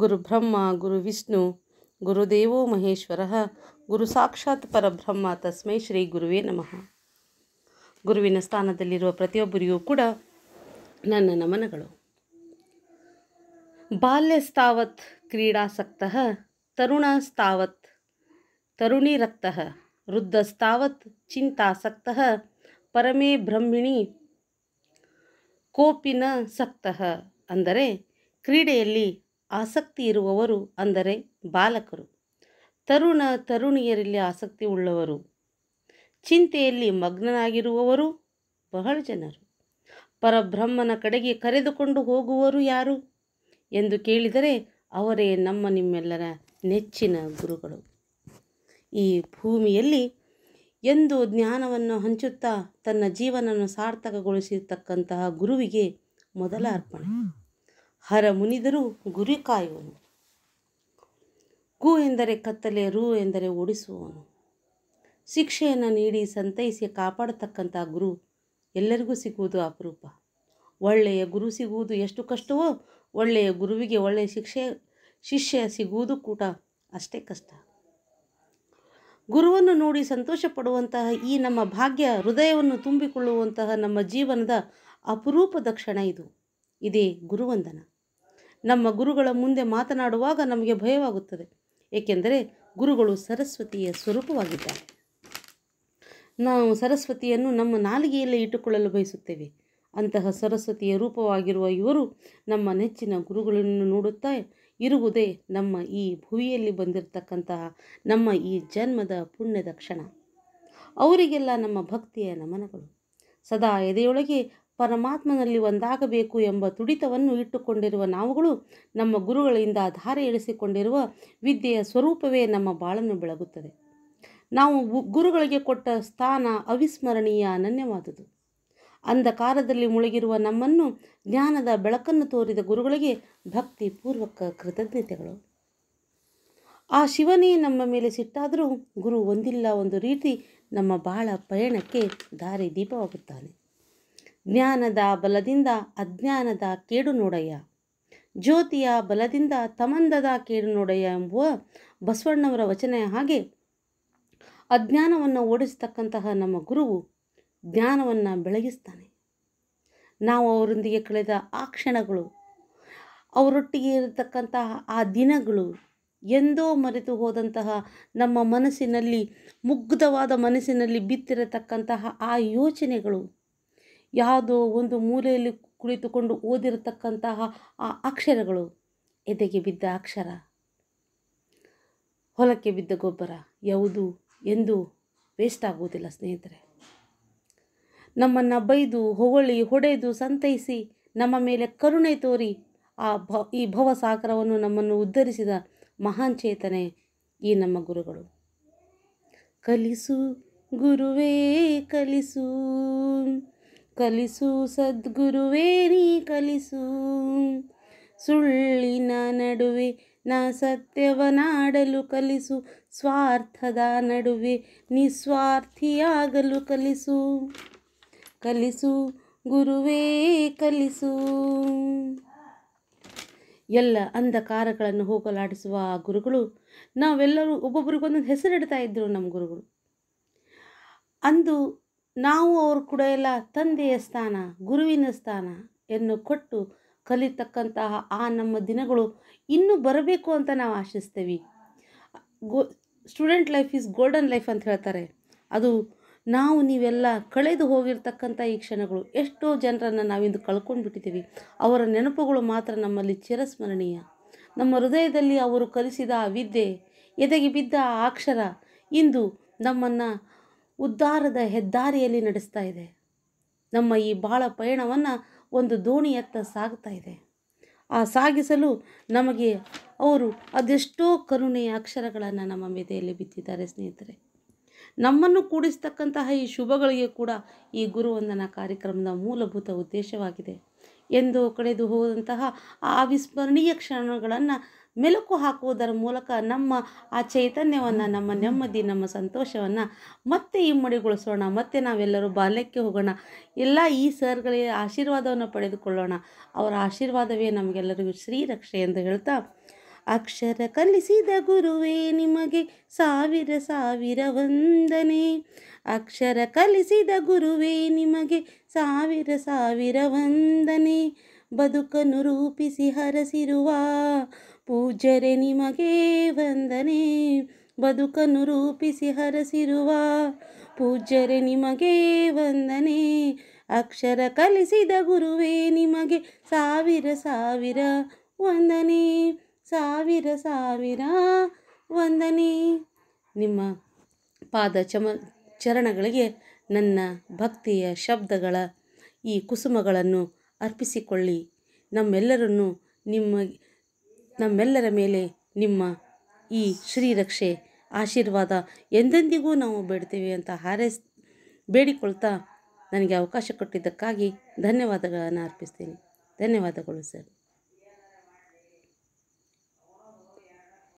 ಗುರುಬ್ರಹ್ಮ ವಿಷ್ಣು ಗುರುದೇವೋ ಮಹೇಶ್ವರ ಗುರು ಸಾಕ್ಷಾತ್ ಪರಬ್ರಹ್ಮ ತಸ್ಮೈ ಶ್ರೀ ಗುರುವೇ ನಮಃ ಗುರುವಿನ ಸ್ಥಾನದಲ್ಲಿರುವ ಪ್ರತಿಯೊಬ್ಬರಿಗೂ ಕೂಡ ನನ್ನ ನಮನಗಳು ಬಾಲ್ಯಸ್ತಾವತ್ ಕ್ರೀಡಾಸಕ್ತ ತರುಣಸ್ತಾವತ್ ತರುಣಿರಕ್ತ ವೃದ್ಧಸ್ತಾವತ್ ಚಿಂತಾಸಕ್ತ ಪರಮೇ ಬ್ರಹ್ಮಿಣಿ ಕೋಪಿನ ಸಕ್ತಃ ಅಂದರೆ ಕ್ರೀಡೆಯಲ್ಲಿ ಆಸಕ್ತಿ ಇರುವವರು ಅಂದರೆ ಬಾಲಕರು ತರುಣ ತರುಣಿಯರಲ್ಲಿ ಆಸಕ್ತಿ ಉಳ್ಳವರು ಚಿಂತೆಯಲ್ಲಿ ಮಗ್ನನಾಗಿರುವವರು ಬಹಳ ಜನರು ಪರಬ್ರಹ್ಮನ ಕಡೆಗೆ ಕರೆದುಕೊಂಡು ಹೋಗುವರು ಯಾರು ಎಂದು ಕೇಳಿದರೆ ಅವರೇ ನಮ್ಮ ನಿಮ್ಮೆಲ್ಲರ ನೆಚ್ಚಿನ ಗುರುಗಳು ಈ ಭೂಮಿಯಲ್ಲಿ ಎಂದು ಜ್ಞಾನವನ್ನು ಹಂಚುತ್ತಾ ತನ್ನ ಜೀವನವನ್ನು ಸಾರ್ಥಕಗೊಳಿಸಿರ್ತಕ್ಕಂತಹ ಗುರುವಿಗೆ ಮೊದಲ ಅರ್ಪಣೆ ಹರ ಮುನಿದರು ಗುರಿ ಕಾಯುವನು ಕು ಎಂದರೆ ಕತ್ತಲೆ ರು ಎಂದರೆ ಓಡಿಸುವವನು ಶಿಕ್ಷೆಯನ್ನು ನೀಡಿ ಸಂತೈಸಿ ಕಾಪಾಡತಕ್ಕಂಥ ಗುರು ಎಲ್ಲರಿಗೂ ಸಿಗುವುದು ಅಪರೂಪ ಒಳ್ಳೆಯ ಗುರು ಸಿಗುವುದು ಎಷ್ಟು ಕಷ್ಟವೋ ಒಳ್ಳೆಯ ಗುರುವಿಗೆ ಒಳ್ಳೆಯ ಶಿಕ್ಷೆ ಶಿಷ್ಯ ಸಿಗುವುದು ಕೂಡ ಅಷ್ಟೇ ಕಷ್ಟ ಗುರುವನ್ನು ನೋಡಿ ಸಂತೋಷ ಪಡುವಂತಹ ಈ ನಮ್ಮ ಭಾಗ್ಯ ಹೃದಯವನ್ನು ತುಂಬಿಕೊಳ್ಳುವಂತಹ ನಮ್ಮ ಜೀವನದ ಅಪರೂಪದ ಕ್ಷಣ ಇದು ಇದೇ ಗುರುವಂದನ ನಮ್ಮ ಗುರುಗಳ ಮುಂದೆ ಮಾತನಾಡುವಾಗ ನಮಗೆ ಭಯವಾಗುತ್ತದೆ ಏಕೆಂದರೆ ಗುರುಗಳು ಸರಸ್ವತಿಯ ಸ್ವರೂಪವಾಗಿದ್ದಾರೆ ನಾವು ಸರಸ್ವತಿಯನ್ನು ನಮ್ಮ ನಾಲಿಗೆಯಲ್ಲೇ ಇಟ್ಟುಕೊಳ್ಳಲು ಬಯಸುತ್ತೇವೆ ಅಂತಹ ಸರಸ್ವತಿಯ ರೂಪವಾಗಿರುವ ಇವರು ನಮ್ಮ ನೆಚ್ಚಿನ ಗುರುಗಳನ್ನು ನೋಡುತ್ತಾ ಇರುವುದೇ ನಮ್ಮ ಈ ಭುವಿಯಲ್ಲಿ ಬಂದಿರತಕ್ಕಂತಹ ನಮ್ಮ ಈ ಜನ್ಮದ ಪುಣ್ಯದ ಕ್ಷಣ ಅವರಿಗೆಲ್ಲ ನಮ್ಮ ಭಕ್ತಿಯ ನಮನಗಳು ಸದಾ ಎದೆಯೊಳಗೆ ಪರಮಾತ್ಮನಲ್ಲಿ ಒಂದಾಗಬೇಕು ಎಂಬ ತುಡಿತವನ್ನು ಇಟ್ಟುಕೊಂಡಿರುವ ನಾವುಗಳು ನಮ್ಮ ಗುರುಗಳಿಂದ ಧಾರೆ ಎಳೆಸಿಕೊಂಡಿರುವ ವಿದ್ಯೆಯ ಸ್ವರೂಪವೇ ನಮ್ಮ ಬಾಳನ್ನು ಬೆಳಗುತ್ತದೆ ನಾವು ಗುರುಗಳಿಗೆ ಕೊಟ್ಟ ಸ್ಥಾನ ಅವಿಸ್ಮರಣೀಯ ಅನನ್ಯವಾದುದು ಅಂಧಕಾರದಲ್ಲಿ ಮುಳುಗಿರುವ ನಮ್ಮನ್ನು ಜ್ಞಾನದ ಬೆಳಕನ್ನು ತೋರಿದ ಗುರುಗಳಿಗೆ ಭಕ್ತಿಪೂರ್ವಕ ಕೃತಜ್ಞತೆಗಳು ಆ ಶಿವನೇ ನಮ್ಮ ಮೇಲೆ ಸಿಟ್ಟಾದರೂ ಗುರು ಒಂದಿಲ್ಲ ಒಂದು ರೀತಿ ನಮ್ಮ ಬಾಳ ಪಯಣಕ್ಕೆ ದಾರಿ ದೀಪವಾಗುತ್ತಾನೆ ಜ್ಞಾನದ ಬಲದಿಂದ ಅಜ್ಞಾನದ ಕೇಡು ನೋಡಯ್ಯ ಜ್ಯೋತಿಯ ಬಲದಿಂದ ತಮಂದದ ಕೇಡು ನೋಡಯ್ಯ ಎಂಬುವ ಬಸವಣ್ಣವರ ವಚನ ಹಾಗೆ ಅಜ್ಞಾನವನ್ನು ಓಡಿಸತಕ್ಕಂತಹ ನಮ್ಮ ಗುರುವು ಜ್ಞಾನವನ್ನು ಬೆಳಗಿಸ್ತಾನೆ ನಾವು ಅವರೊಂದಿಗೆ ಕಳೆದ ಆ ಕ್ಷಣಗಳು ಅವರೊಟ್ಟಿಗೆ ಇರತಕ್ಕಂತಹ ಆ ದಿನಗಳು ಎಂದೋ ಮರೆತು ಹೋದಂತಹ ನಮ್ಮ ಮನಸ್ಸಿನಲ್ಲಿ ಮುಗ್ಧವಾದ ಮನಸ್ಸಿನಲ್ಲಿ ಬಿತ್ತಿರತಕ್ಕಂತಹ ಆ ಯೋಚನೆಗಳು ಯಾವುದೋ ಒಂದು ಮೂಲೆಯಲ್ಲಿ ಕುಳಿತುಕೊಂಡು ಓದಿರತಕ್ಕಂತಹ ಆ ಅಕ್ಷರಗಳು ಎದೆಗೆ ಬಿದ್ದ ಅಕ್ಷರ ಹೊಲಕ್ಕೆ ಬಿದ್ದ ಗೊಬ್ಬರ ಯಾವುದು ಎಂದು ವೇಸ್ಟ್ ಆಗುವುದಿಲ್ಲ ಸ್ನೇಹಿತರೆ ನಮ್ಮನ್ನು ಬೈದು ಹೊಗಳಿ ಹೊಡೆದು ಸಂತೈಸಿ ನಮ್ಮ ಮೇಲೆ ಕರುಣೆ ತೋರಿ ಆ ಭ ಈ ಭವಸಾಗರವನ್ನು ನಮ್ಮನ್ನು ಉದ್ಧರಿಸಿದ ಮಹಾನ್ ಚೇತನೆ ಈ ನಮ್ಮ ಗುರುಗಳು ಕಲಿಸು ಗುರುವೇ ಕಲಿಸು ಕಲಿಸು ಸದ್ಗುರುವೇ ನೀ ಕಲಿಸು ಸುಳ್ಳಿನ ನಡುವೆ ನಾ ಸತ್ಯವನಾಡಲು ಕಲಿಸು ಸ್ವಾರ್ಥದ ನಡುವೆ ನಿಸ್ವಾರ್ಥಿಯಾಗಲು ಕಲಿಸು ಕಲಿಸು ಗುರುವೇ ಕಲಿಸು ಎಲ್ಲ ಅಂಧಕಾರಗಳನ್ನು ಹೋಗಲಾಡಿಸುವ ಗುರುಗಳು ನಾವೆಲ್ಲರೂ ಒಬ್ಬೊಬ್ಬರಿಗೊಂದೊಂದು ಹೆಸರಿಡ್ತಾ ಇದ್ದರು ನಮ್ಮ ಗುರುಗಳು ಅಂದು ನಾವು ಅವ್ರ ಕೂಡ ಎಲ್ಲ ತಂದೆಯ ಸ್ಥಾನ ಗುರುವಿನ ಸ್ಥಾನ ಎನ್ನು ಕೊಟ್ಟು ಕಲಿತಕ್ಕಂತಹ ಆ ನಮ್ಮ ದಿನಗಳು ಇನ್ನೂ ಬರಬೇಕು ಅಂತ ನಾವು ಆಶಿಸ್ತೇವೆ go student life is golden life ಅಂತ ಹೇಳ್ತಾರೆ ಅದು ನಾವು ನೀವೆಲ್ಲ ಕಳೆದು ಹೋಗಿರ್ತಕ್ಕಂಥ ಈ ಕ್ಷಣಗಳು ಎಷ್ಟೋ ಜನರನ್ನು ನಾವಿಂದು ಕಳ್ಕೊಂಡು ಬಿಟ್ಟಿದ್ದೀವಿ ಅವರ ನೆನಪುಗಳು ಮಾತ್ರ ನಮ್ಮಲ್ಲಿ ಚಿರಸ್ಮರಣೀಯ ನಮ್ಮ ಹೃದಯದಲ್ಲಿ ಅವರು ಕಲಿಸಿದ ಆ ವಿದ್ಯೆ ಎದೆಗೆ ಬಿದ್ದ ಆ ಅಕ್ಷರ ಇಂದು ನಮ್ಮನ್ನು ಉದ್ಧಾರದ ಹೆದ್ದಾರಿಯಲ್ಲಿ ನಡೆಸ್ತಾ ಇದೆ ನಮ್ಮ ಈ ಬಾಳ ಪಯಣವನ್ನು ಒಂದು ದೋಣಿಯತ್ತ ಸಾಗ್ತಾ ಇದೆ ಆ ಸಾಗಿಸಲು ನಮಗೆ ಅವರು ಅದೆಷ್ಟೋ ಕರುಣೆಯ ಅಕ್ಷರಗಳನ್ನು ನಮ್ಮ ಮೆದೆಯಲ್ಲಿ ಬಿತ್ತಿದ್ದಾರೆ ಸ್ನೇಹಿತರೆ ನಮ್ಮನ್ನು ಕೂಡಿಸ್ತಕ್ಕಂತಹ ಈ ಶುಭಗಳಿಗೆ ಕೂಡ ಈ ಗುರುವಂದನ ಕಾರ್ಯಕ್ರಮದ ಮೂಲಭೂತ ಉದ್ದೇಶವಾಗಿದೆ ಎಂದು ಕಳೆದು ಹೋದಂತಹ ಆ ಅವಿಸ್ಮರಣೀಯ ಕ್ಷಣಗಳನ್ನು ಮೆಲುಕು ಹಾಕುವುದರ ಮೂಲಕ ನಮ್ಮ ಆ ಚೈತನ್ಯವನ್ನು ನಮ್ಮ ನೆಮ್ಮದಿ ನಮ್ಮ ಸಂತೋಷವನ್ನು ಮತ್ತೆ ಇಮ್ಮಡಿಗೊಳಿಸೋಣ ಮತ್ತೆ ನಾವೆಲ್ಲರೂ ಬಾಲ್ಯಕ್ಕೆ ಹೋಗೋಣ ಎಲ್ಲ ಈ ಸರ್ಗಳಿಗೆ ಆಶೀರ್ವಾದವನ್ನು ಪಡೆದುಕೊಳ್ಳೋಣ ಅವರ ಆಶೀರ್ವಾದವೇ ನಮಗೆಲ್ಲರಿಗೂ ಶ್ರೀರಕ್ಷೆ ಎಂದು ಹೇಳ್ತಾ ಅಕ್ಷರ ಕಲಿಸಿದ ಗುರುವೇ ನಿಮಗೆ ಸಾವಿರ ಸಾವಿರ ವಂದನೆ ಅಕ್ಷರ ಕಲಿಸಿದ ಗುರುವೇ ನಿಮಗೆ ಸಾವಿರ ಸಾವಿರ ವಂದನೆ ಬದುಕನ್ನು ರೂಪಿಸಿ ಹರಸಿರುವ ಪೂಜರೆ ನಿಮಗೆ ವಂದನೆ ಬದುಕನ್ನು ರೂಪಿಸಿ ಹರಸಿರುವ ಪೂಜ್ಯರೆ ನಿಮಗೆ ವಂದನೆ ಅಕ್ಷರ ಕಲಿಸಿದ ಗುರುವೇ ನಿಮಗೆ ಸಾವಿರ ಸಾವಿರ ವಂದನೆ ಸಾವಿರ ಸಾವಿರ ವಂದನೆ ನಿಮ್ಮ ಪಾದ ಚಮ ಚರಣಗಳಿಗೆ ನನ್ನ ಭಕ್ತಿಯ ಶಬ್ದಗಳ ಈ ಕುಸುಮಗಳನ್ನು ಅರ್ಪಿಸಿಕೊಳ್ಳಿ ನಮ್ಮೆಲ್ಲರನ್ನು ನಿಮ್ಮ ನಮ್ಮೆಲ್ಲರ ಮೇಲೆ ನಿಮ್ಮ ಈ ಶ್ರೀರಕ್ಷೆ ಆಶೀರ್ವಾದ ಎಂದೆಂದಿಗೂ ನಾವು ಬೇಡ್ತೀವಿ ಅಂತ ಹಾರೈಸ್ ಬೇಡಿಕೊಳ್ತಾ ನನಗೆ ಅವಕಾಶ ಕೊಟ್ಟಿದ್ದಕ್ಕಾಗಿ ಧನ್ಯವಾದಗಳನ್ನು ಅರ್ಪಿಸ್ತೀನಿ ಧನ್ಯವಾದಗಳು ಸರ್